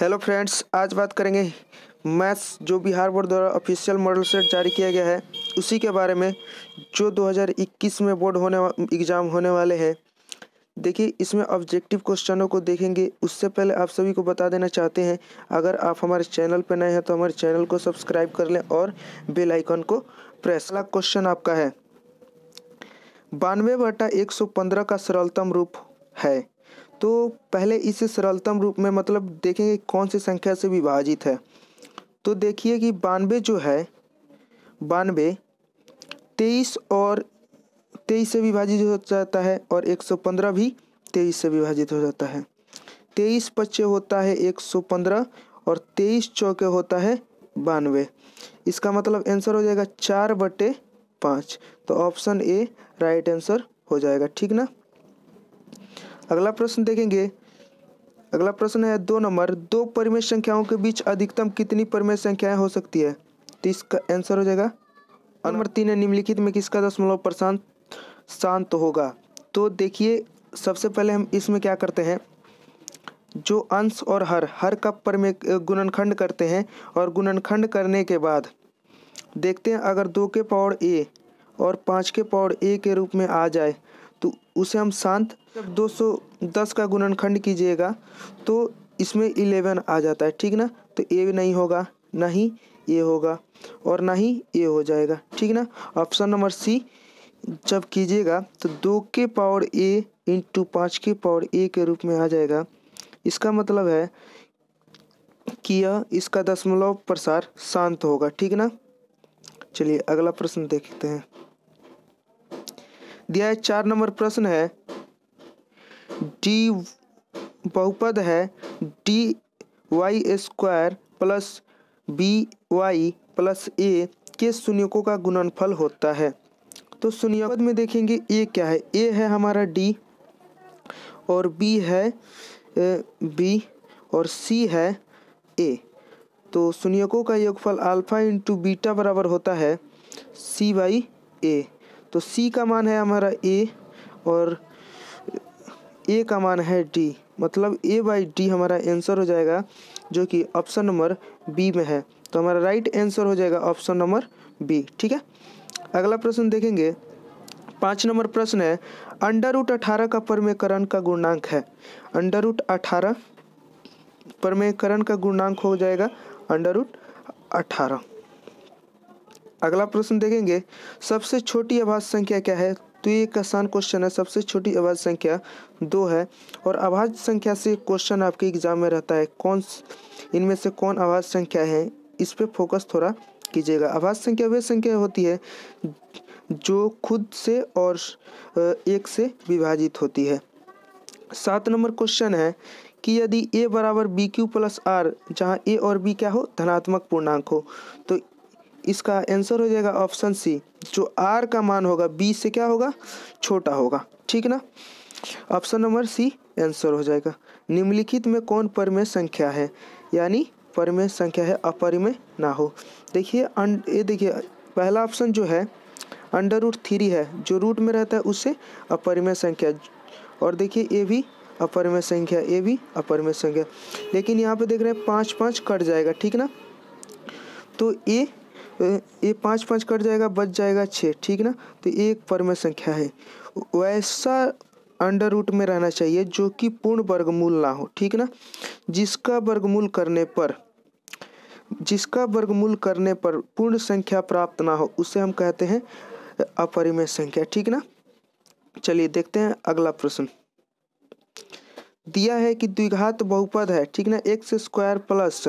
hello friends आज बात करेंगे मैथ्स जो बिहार बोर्ड द्वारा ऑफिशियल मॉडल सेट जारी किया गया है उसी के बारे में जो 2021 में बोर्ड होने एग्ज़ाम होने वाले हैं देखिए इसमें ऑब्जेक्टिव क्वेश्चनों को देखेंगे उससे पहले आप सभी को बता देना चाहते हैं अगर आप हमारे चैनल पर नए हैं तो हमारे चैनल को सब्सक्राइब कर लें और बेलाइकॉन को प्रेस अगला क्वेश्चन आपका है बानवे बटा एक का सरलतम रूप है तो पहले इसे सरलतम रूप में मतलब देखेंगे कौन सी संख्या से विभाजित है तो देखिए कि बानवे जो है बानवे तेईस और तेईस से विभाजित हो जाता है और एक सौ पंद्रह भी तेईस से विभाजित हो जाता है तेईस पच्चे होता है एक सौ पंद्रह और तेईस चौके होता है बानवे इसका मतलब आंसर हो जाएगा चार बटे पाँच तो ऑप्शन ए राइट आंसर हो जाएगा ठीक ना अगला प्रश्न देखेंगे अगला प्रश्न है दो नंबर दो परिमेय संख्याओं के बीच अधिकतम कितनी परिमेय संख्याएं हो सकती है तो इसका आंसर हो जाएगा नंबर तीन है निम्नलिखित में किसका दशमलव प्रशांत शांत होगा तो देखिए सबसे पहले हम इसमें क्या करते हैं जो अंश और हर हर का परमे गुणनखंड करते हैं और गुणनखंड करने के बाद देखते हैं अगर दो के पावर ए और पाँच के पावर ए के रूप में आ जाए तो उसे हम शांत जब 210 का गुणनखंड कीजिएगा तो इसमें 11 आ जाता है ठीक ना तो ए नहीं होगा ना ही ये होगा और ना ही ये हो जाएगा ठीक ना ऑप्शन नंबर सी जब कीजिएगा तो दो के पावर ए इंटू पाँच के पावर ए के रूप में आ जाएगा इसका मतलब है कि यह इसका दशमलव प्रसार शांत होगा ठीक ना चलिए अगला प्रश्न देखते हैं दिया है चार नंबर प्रश्न है डी बहुपद है D y square plus B y plus A के शून्यकों का गुणनफल होता है तो शून्यपद में देखेंगे ए क्या है ए है हमारा डी और बी है बी और सी है ए तो शून्यकों का योगफल अल्फा इंटू बीटा बराबर होता है सी बाई ए तो सी का मान है हमारा ए और ए का मान है डी मतलब ए बाई डी हमारा आंसर हो जाएगा जो कि ऑप्शन नंबर बी में है तो हमारा राइट आंसर हो जाएगा ऑप्शन नंबर बी ठीक है अगला प्रश्न देखेंगे पाँच नंबर प्रश्न है अंडर रूट अठारह का परमेकरण का गुणांक है अंडर रूट अठारह परमेकरण का गुणांक हो जाएगा अंडर रूट अठारह अगला प्रश्न देखेंगे सबसे छोटी आवाज संख्या क्या है तो ये एक आसान क्वेश्चन है सबसे छोटी आवाज संख्या दो है और आवाज संख्या से क्वेश्चन आपके एग्जाम में रहता है कौन इनमें से कौन आवाज संख्या है इस पर फोकस थोड़ा कीजिएगा आवाज संख्या वह संख्या होती है जो खुद से और एक से विभाजित होती है सात नंबर क्वेश्चन है कि यदि ए बराबर बी क्यू प्लस आर जहाँ ए और बी क्या हो धनात्मक पूर्णांक हो तो इसका आंसर हो जाएगा ऑप्शन सी जो आर का मान होगा बी से क्या होगा छोटा होगा ठीक ना ऑप्शन नंबर सी आंसर हो जाएगा निम्नलिखित में कौन परमेय संख्या है यानी परमेय संख्या है अपरिमेय ना हो देखिए ये देखिए पहला ऑप्शन जो है अंडर रूट थ्री है जो रूट में रहता है उससे अपरिमेय संख्या और देखिए ये भी अपरिमेय संख्या ये भी अपरिमेय संख्या लेकिन यहाँ पे देख रहे हैं पाँच पाँच कट जाएगा ठीक ना तो ये ये पाँच पाँच कट जाएगा बच जाएगा छः ठीक ना तो एक परम संख्या है वैसा अंडर रूट में रहना चाहिए जो कि पूर्ण वर्गमूल ना हो ठीक ना जिसका वर्गमूल करने पर जिसका वर्गमूल करने पर पूर्ण संख्या प्राप्त ना हो उसे हम कहते हैं अपरिमेय संख्या ठीक ना चलिए देखते हैं अगला प्रश्न दिया है कि द्विघात बहुपद है ठीक ना x square plus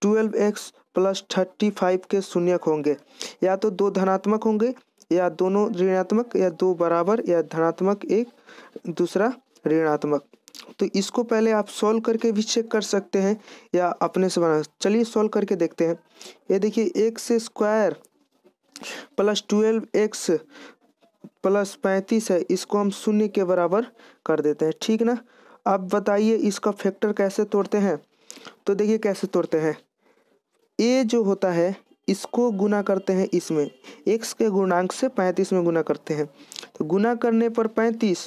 twelve x plus thirty five के शून्यक होंगे या तो दो धनात्मक होंगे या दोनों ऋणात्मक या दो बराबर या धनात्मक एक दूसरा ऋणात्मक तो इसको पहले आप सॉल्व करके भी चेक कर सकते हैं या अपने से बना चलिए सॉल्व करके देखते हैं ये देखिए से square plus twelve x plus पैंतीस है इसको हम शून्य के बराबर कर देते हैं ठीक ना अब बताइए इसका फैक्टर कैसे तोड़ते हैं तो देखिए कैसे तोड़ते हैं ए जो होता है इसको गुना करते हैं इसमें एक्स के गुणांक से पैंतीस में गुना करते हैं तो गुना करने पर पैंतीस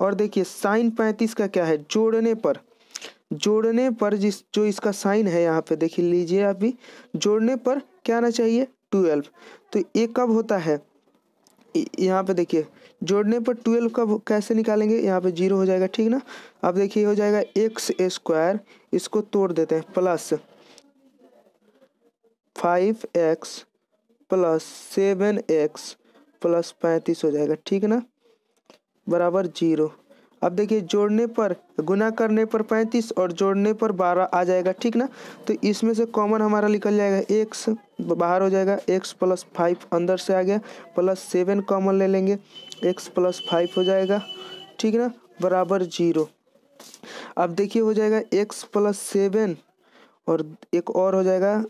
और देखिए साइन पैंतीस का क्या है जोड़ने पर जोड़ने पर जिस जो इसका साइन है यहाँ पे देख लीजिए आप भी जोड़ने पर क्या आना चाहिए ट्वेल्व तो ये कब होता है यहाँ पे देखिए जोड़ने पर ट्वेल्व कब कैसे निकालेंगे यहाँ पे जीरो हो जाएगा ठीक ना अब देखिए हो जाएगा एक्स स्क्वायर इसको तोड़ देते हैं plus five x plus seven x plus पैंतीस हो जाएगा ठीक है ना बराबर जीरो अब देखिए जोड़ने पर गुना करने पर पैंतीस और जोड़ने पर बारह आ जाएगा ठीक ना तो इसमें से कॉमन हमारा निकल जाएगा एक्स बाहर हो जाएगा एक्स प्लस फाइव अंदर से आ गया प्लस सेवन कॉमन ले लेंगे एक्स प्लस फाइव हो जाएगा ठीक ना बराबर जीरो अब देखिए हो जाएगा एक्स प्लस सेवन और एक और हो जाएगा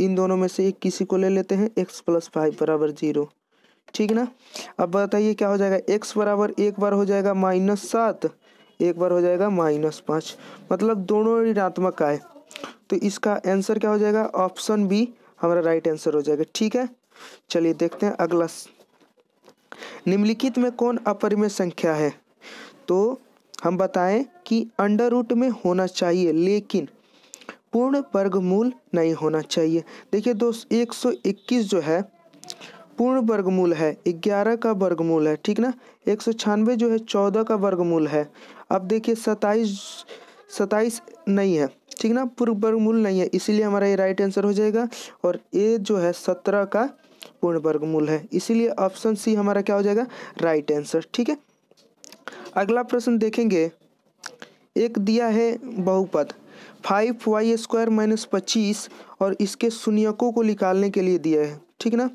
इन दोनों में से एक किसी को ले लेते हैं एक्स प्लस फाइव बराबर जीरो ठीक ना अब बताइए क्या हो जाएगा एक्स बराबर एक बार हो जाएगा माइनस सात एक बार हो जाएगा माइनस पाँच मतलब दोनों ऋणात्मक आए तो इसका आंसर क्या हो जाएगा ऑप्शन बी हमारा राइट आंसर हो जाएगा ठीक है चलिए देखते हैं अगला निम्नलिखित में कौन अपरिमेय संख्या है तो हम बताएं कि अंडर रूट में होना चाहिए लेकिन पूर्ण वर्गमूल नहीं होना चाहिए देखिए दोस्त 121 जो है पूर्ण वर्गमूल है ग्यारह का वर्गमूल है ठीक ना एक सौ जो है चौदह का वर्गमूल है अब देखिए 27 सताईस नहीं है ठीक ना पूर्व वर्गमूल नहीं है इसीलिए हमारा ये राइट आंसर हो जाएगा और ए जो है सत्रह का पूर्ण वर्गमूल है इसीलिए ऑप्शन सी हमारा क्या हो जाएगा राइट आंसर ठीक है अगला प्रश्न देखेंगे एक दिया है बहुपद फाइव वाई स्क्वायर माइनस पच्चीस और इसके शून्यकों को निकालने के लिए दिया है ठीक ना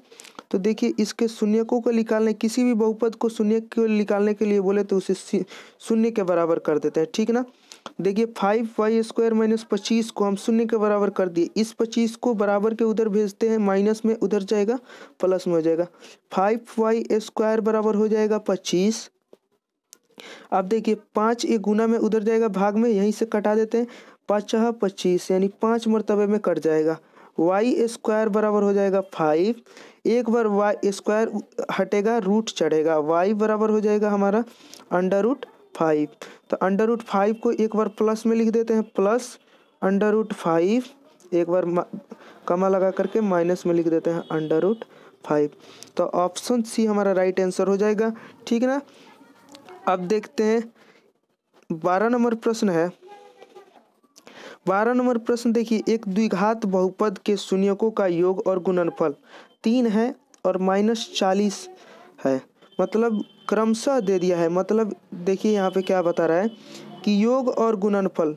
तो देखिए इसके शून्यकों को निकालने किसी भी बहुपद को शून्य को निकालने के लिए बोले तो उसे शून्य के बराबर कर देते हैं ठीक ना देखिए फाइव वाई स्क्वायर माइनस पच्चीस को हम शून्य के बराबर कर दिए इस पच्चीस को बराबर के उधर भेजते हैं माइनस में उधर जाएगा प्लस में हो जाएगा फाइव वाई स्क्वायर बराबर हो जाएगा पच्चीस अब देखिए पाँच एक गुना में उधर जाएगा भाग में यहीं से कटा देते हैं पाँचा पच्चीस यानी पाँच मरतबे में कट जाएगा वाई स्क्वायर बराबर हो जाएगा फाइव एक बार वाई स्क्वायर हटेगा रूट चढ़ेगा वाई बराबर हो जाएगा हमारा अंडर रूट फाइव तो अंडर रूट फाइव को एक बार प्लस में लिख देते हैं प्लस अंडर रूट फाइव एक बार कमा लगा करके माइनस में लिख देते हैं अंडर रूट फाइव तो ऑप्शन सी हमारा राइट आंसर हो जाएगा ठीक है ना अब देखते हैं बारह नंबर प्रश्न है बारह नंबर प्रश्न देखिए एक द्विघात बहुपद के शून्यकों का योग और गुणनफल तीन है और माइनस चालीस है मतलब क्रमशः दे दिया है मतलब देखिए यहाँ पे क्या बता रहा है कि योग और गुणनफल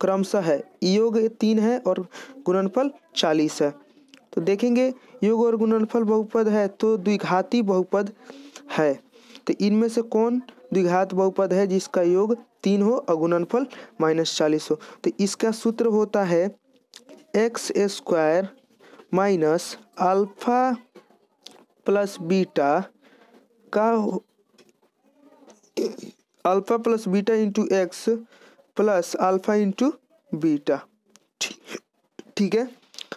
क्रमशः है योग तीन है और गुणनफल चालीस है तो देखेंगे योग और गुणनफल बहुपद है तो द्विघाती बहुपद है तो इनमें से कौन द्विघात बहुपद है जिसका योग तीन हो और गुणनफल माइनस चालीस हो तो इसका सूत्र होता है x square minus alpha plus beta का alpha plus beta into x plus alpha into beta ठीक है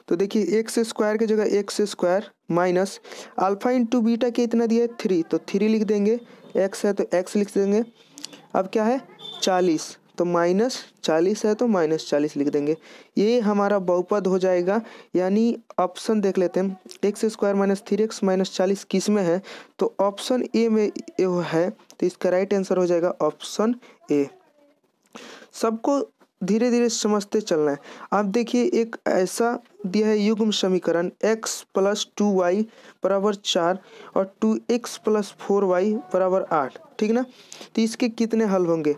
तो देखिए एक्स स्क्वायर की जगह x square minus alpha into beta के इतना दिया है थ्री तो थ्री लिख देंगे एक्स है तो एक्स लिख देंगे अब क्या है चालीस तो माइनस चालीस है तो माइनस चालीस लिख देंगे ये हमारा बहुपद हो जाएगा यानी ऑप्शन देख लेते हैं x square minus three x minus चालीस किस में है तो ऑप्शन ए में ए है तो इसका राइट आंसर हो जाएगा ऑप्शन ए सबको धीरे धीरे समझते चलना है आप देखिए एक ऐसा दिया है युग्म समीकरण x प्लस टू वाई बराबर चार और two x plus four y बराबर आठ ठीक ना तो इसके कितने हल होंगे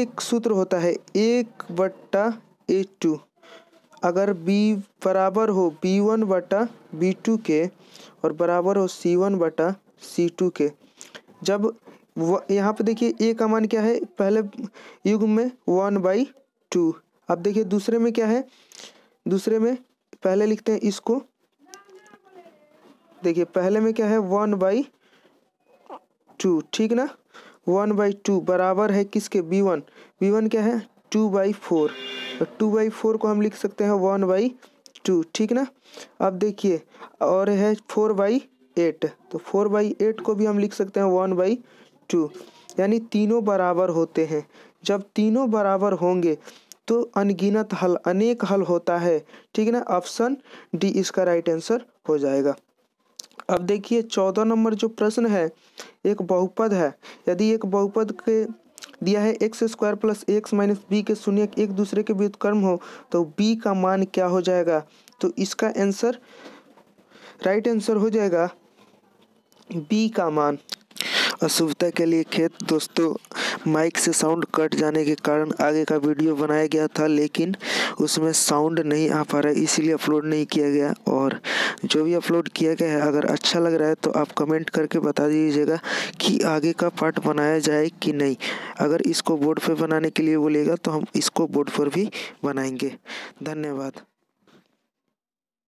एक सूत्र होता है एक बट्टा ए टू अगर b बराबर हो b1 वन बटा बी के और बराबर हो c1 वन बटा सी के जब यहाँ पे देखिए ए का मान क्या है पहले युग में वन बाई टू अब देखिए दूसरे में क्या है दूसरे में पहले लिखते हैं इसको देखिए पहले में क्या है वन बाई टू ठीक ना वन बाई टू बराबर है किसके बी वन बी वन क्या है two by four two by four को हम लिख सकते हैं वन बाई टू ठीक ना अब देखिए और है फोर बाई एट तो फोर बाई एट को भी हम लिख सकते हैं वन बाई टू यानी तीनों बराबर होते हैं जब तीनों बराबर होंगे तो अनगिनत हल अनेक हल होता है ठीक है ना ऑप्शन डी इसका राइट आंसर हो जाएगा अब देखिए चौदह नंबर जो प्रश्न है एक बहुपद है यदि एक बहुपद के दिया है x square plus x minus B के शून्य एक दूसरे के कर्म हो तो बी का मान क्या हो जाएगा तो इसका आंसर राइट आंसर हो जाएगा बी का मान असुविधा के लिए खेत दोस्तों माइक से साउंड कट जाने के कारण आगे का वीडियो बनाया गया था लेकिन उसमें साउंड नहीं आ पा रहा है इसीलिए अपलोड नहीं किया गया और जो भी अपलोड किया गया है अगर अच्छा लग रहा है तो आप कमेंट करके बता दीजिएगा कि आगे का पार्ट बनाया जाए कि नहीं अगर इसको बोर्ड पर बनाने के लिए बोलेगा तो हम इसको बोर्ड पर भी बनाएंगे धन्यवाद